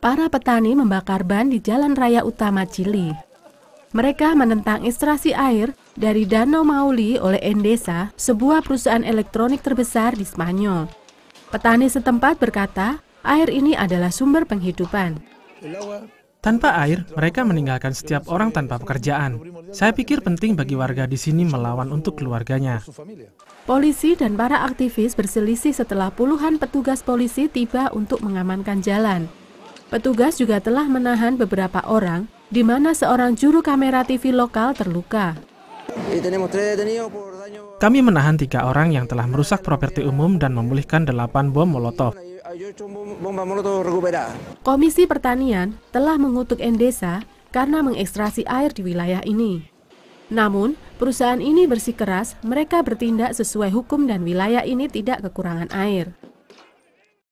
para petani membakar ban di jalan raya utama Chili. Mereka menentang ekstrasi air dari Danau Mauli oleh Endesa, sebuah perusahaan elektronik terbesar di Spanyol. Petani setempat berkata, air ini adalah sumber penghidupan. Tanpa air, mereka meninggalkan setiap orang tanpa pekerjaan. Saya pikir penting bagi warga di sini melawan untuk keluarganya. Polisi dan para aktivis berselisih setelah puluhan petugas polisi tiba untuk mengamankan jalan. Petugas juga telah menahan beberapa orang, di mana seorang juru kamera TV lokal terluka. Kami menahan tiga orang yang telah merusak properti umum dan memulihkan delapan bom molotov. Komisi Pertanian telah mengutuk Endesa karena mengekstrasi air di wilayah ini. Namun, perusahaan ini bersikeras mereka bertindak sesuai hukum dan wilayah ini tidak kekurangan air.